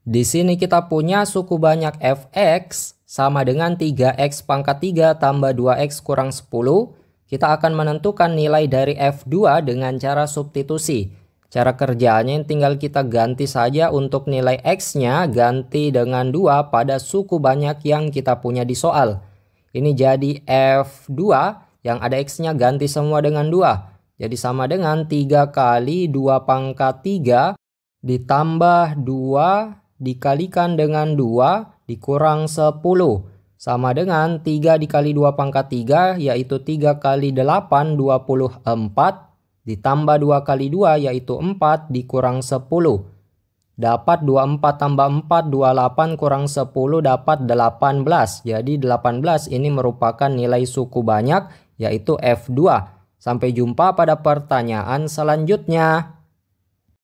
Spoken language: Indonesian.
Di sini kita punya suku banyak fx sama dengan 3x pangkat 3 tambah 2x kurang 10. Kita akan menentukan nilai dari F2 dengan cara substitusi. Cara yang tinggal kita ganti saja untuk nilai x-nya ganti dengan 2 pada suku banyak yang kita punya di soal. Ini jadi F2 yang ada x-nya ganti semua dengan 2. Jadi sama dengan 3 kali 2 pangkat 3 ditambah 2 dikalikan dengan 2 dikurang 10 sama dengan 3 dikali 2 pangkat 3 yaitu 3 kali 8 24 ditambah 2 kali 2 yaitu 4 dikurang 10 dapat 24 tambah 4 28 kurang 10 dapat 18 jadi 18 ini merupakan nilai suku banyak yaitu F2 sampai jumpa pada pertanyaan selanjutnya